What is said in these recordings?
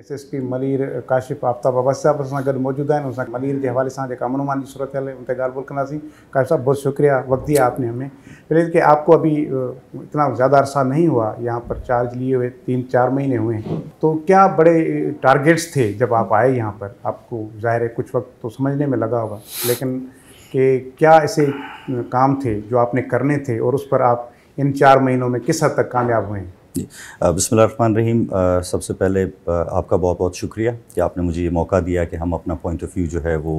S S P Malir Kashif Aftab Abbas साहब असा good मौजूद है उनका मलीर के हवाले से जेका की सूरत है उनसे गाल बोल ॿोल काशिफ़ साहब बहुत शुक्रिया वक्त दिया आपने हमें पहले कि आपको अभी इतना ज़्यादा अरसा नहीं हुआ यहाँ पर चार्ज लिए हुए तीन चार महीने हुए हैं तो क्या बड़े टारगेट्स थे जब आप आए यहाँ पर आपको ज़ाहिर है कुछ वक्त तो समझने में लगा होगा लेकिन कि क्या ऐसे काम थे जो आपने करने थे और उस पर आप इन चार महीनों में किस हद तक कामयाब हुए हैं जी रहीम सबसे पहले आपका बहुत बहुत शुक्रिया कि आपने मुझे ये मौका दिया कि हम अपना पॉइंट ऑफ व्यू जो है वो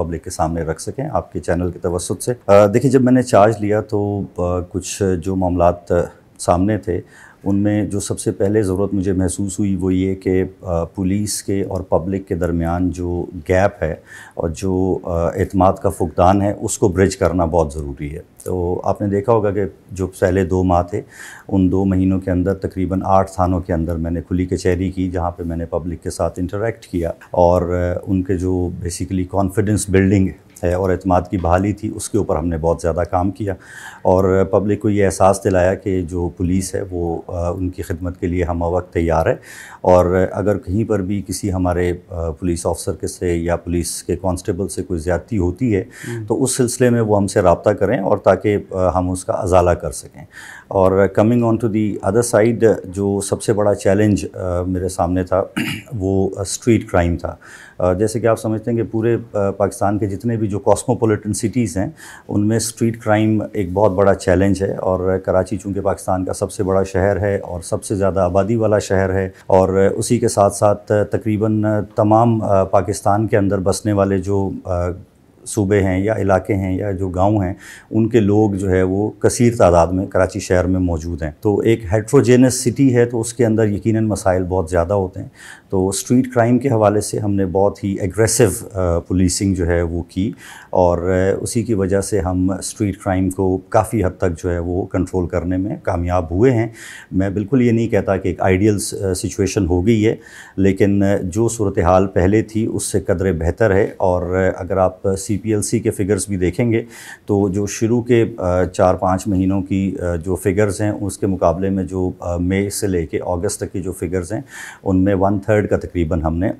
पब्लिक के सामने रख सकें आपके चैनल के तवसत से देखिए जब मैंने चार्ज लिया तो कुछ जो मामला सामने थे उनमें जो सबसे पहले ज़रूरत मुझे महसूस हुई वो ये कि पुलिस के और पब्लिक के दरमियान जो गैप है और जो अतमाद का फुकदान है उसको ब्रिज करना बहुत ज़रूरी है तो आपने देखा होगा कि जो पहले दो माह थे उन दो महीनों के अंदर तकरीबन आठ थानों के अंदर मैंने खुली कचहरी की जहाँ पे मैंने पब्लिक के साथ इंटरेक्ट किया और उनके जो बेसिकली कॉन्फिडेंस बिल्डिंग है और अतमाद की बहाली थी उसके ऊपर हमने बहुत ज़्यादा काम किया और पब्लिक को ये एहसास दिलाया कि जो पुलिस है वो उनकी खिदमत के लिए हम वक्त तैयार है और अगर कहीं पर भी किसी हमारे पुलिस ऑफिसर के से या पुलिस के कांस्टेबल से कोई ज़्यादती होती है हम्म। तो उस सिलसिले में वो हमसे रबता करें और ताकि हम उसका अजाला कर सकें और coming on to the other side जो सबसे बड़ा चैलेंज मेरे सामने था वो स्ट्रीट क्राइम था जैसे कि आप समझते हैं कि पूरे पाकिस्तान के जितने भी जो कॉस्मोपोलिटन सिटीज़ हैं उनमें स्ट्रीट क्राइम एक बहुत बड़ा चैलेंज है और कराची चूँकि पाकिस्तान का सबसे बड़ा शहर है और सबसे ज़्यादा आबादी वाला शहर है और उसी के साथ साथ तकरीबन तमाम पाकिस्तान के अंदर बसने वाले जो सूबे हैं या इलाके हैं या जो गांव हैं उनके लोग जो है वो कसर तादाद में कराची शहर में मौजूद हैं तो एक हेट्रोजेनस सिटी है तो उसके अंदर यकीन मसाइल बहुत ज़्यादा होते हैं तो स्ट्रीट क्राइम के हवाले से हमने बहुत ही एग्रेसिव पुलिसिंग जो है वो की और उसी की वजह से हम स्ट्रीट क्राइम को काफ़ी हद तक जो है वो कंट्रोल करने में कामयाब हुए हैं मैं बिल्कुल ये नहीं कहता कि एक आइडियल सिचुएशन हो गई है लेकिन जो सूरत हाल पहले थी उससे कदर बेहतर है और अगर आप सी सी के फ़िगर्स भी देखेंगे तो जो शुरू के चार पाँच महीनों की जो फ़िगर्स हैं उसके मुकाबले में जो मई से लेके अगस्त तक की जो फ़िगर्स हैं उनमें वन थर्ड का तकरीबन हमने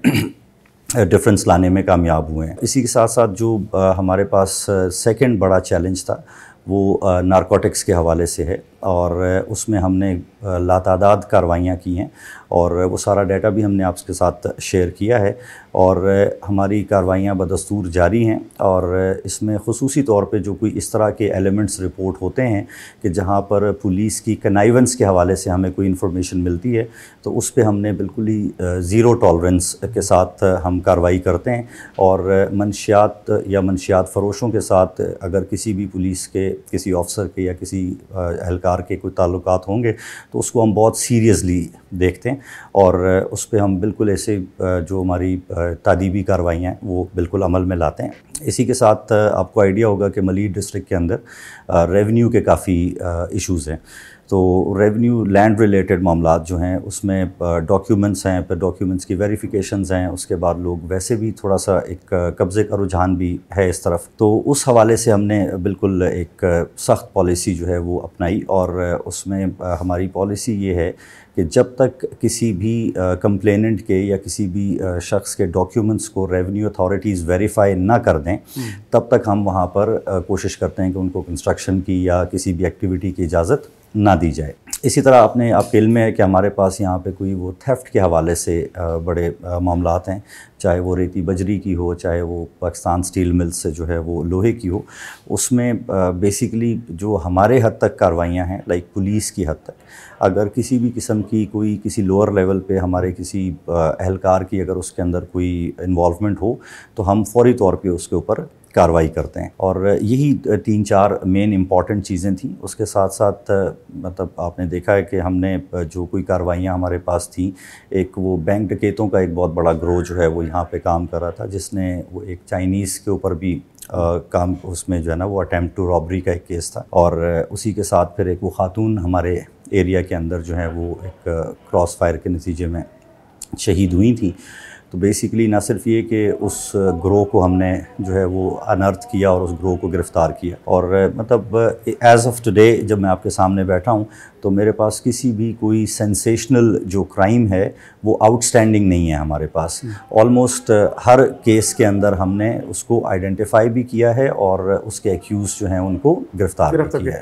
डिफरेंस लाने में कामयाब हुए हैं इसी के साथ साथ जो हमारे पास सेकेंड बड़ा चैलेंज था वो नारकोटिक्स के हवाले से है और उसमें हमने लातादाद कार्रवाइयाँ की हैं और वो सारा डाटा भी हमने आपके साथ शेयर किया है और हमारी कार्रवाइयाँ बदस्तूर जारी हैं और इसमें खसूसी तौर पे जो कोई इस तरह के एलिमेंट्स रिपोर्ट होते हैं कि जहाँ पर पुलिस की कनाइवेंस के हवाले से हमें कोई इन्फॉर्मेशन मिलती है तो उस पर हमने बिल्कुल ही ज़ीरो टॉलरेंस के साथ हम कार्रवाई करते हैं और मनशियात या मनशियात फरोशों के साथ अगर किसी भी पुलिस के किसी ऑफिसर के या किसी एहलकार सरकार के कोई ताल्लुक होंगे तो उसको हम बहुत सीरियसली देखते हैं और उस पर हम बिल्कुल ऐसे जो हमारी तदीबी कार्रवाई हैं वो बिल्कुल अमल में लाते हैं इसी के साथ आपको आइडिया होगा कि मलिर डिस्ट्रिक्ट के अंदर रेवेन्यू के काफ़ी इश्यूज़ हैं तो रेवेन्यू लैंड रिलेटेड मामला जो हैं उसमें डॉक्यूमेंट्स हैं फिर डॉक्यूमेंट्स की वेरिफिकेशन हैं उसके बाद लोग वैसे भी थोड़ा सा एक कब्ज़े का रुझान भी है इस तरफ तो उस हवाले से हमने बिल्कुल एक सख्त पॉलिसी जो है वो अपनाई और उसमें हमारी पॉलिसी ये है कि जब तक किसी भी कंप्लेनेंट के या किसी भी शख्स के डॉक्यूमेंट्स को रेवेन्यू अथॉरिटीज़ वेरीफाई ना कर दें हम्म। तब तक हम वहाँ पर कोशिश करते हैं कि उनको कंस्ट्रक्शन की या किसी भी एक्टिविटी की इजाज़त ना दी जाए इसी तरह आपने अपील इल्म है कि हमारे पास यहाँ पे कोई वो थेफ्ट के हवाले से बड़े मामला हैं चाहे वो रेती बजरी की हो चाहे वो पाकिस्तान स्टील मिल से जो है वो लोहे की हो उसमें बेसिकली जो हमारे हद तक कार्रवाइयाँ हैं लाइक पुलिस की हद तक अगर किसी भी किस्म की कोई किसी लोअर लेवल पे हमारे किसी अहलकार की अगर उसके अंदर कोई इन्वॉलमेंट हो तो हम फौरी तौर पर उसके ऊपर कार्रवाई करते हैं और यही तीन चार मेन इम्पॉर्टेंट चीज़ें थी उसके साथ साथ मतलब आपने देखा है कि हमने जो कोई कार्रवाइयाँ हमारे पास थी एक वो बैंक डकेतों का एक बहुत बड़ा ग्रोह जो है वो यहाँ पे काम कर रहा था जिसने वो एक चाइनीज़ के ऊपर भी आ, काम उसमें जो है ना वो अटैम्प्ट टू रॉबरी का एक केस था और उसी के साथ फिर एक वो खातून हमारे एरिया के अंदर जो है वो एक क्रॉस फायर के नतीजे में शहीद हुई थी तो बेसिकली ना सिर्फ ये कि उस ग्रोह को हमने जो है वो अनर्थ किया और उस ग्रोह को गिरफ़्तार किया और मतलब एज ऑफ टुडे जब मैं आपके सामने बैठा हूँ तो मेरे पास किसी भी कोई सेंसेशनल जो क्राइम है वो आउटस्टैंडिंग नहीं है हमारे पास ऑलमोस्ट हम्म। हर केस के अंदर हमने उसको आइडेंटिफाई भी किया है और उसके एक्यूज़ जो हैं उनको गिरफ़्तार किया है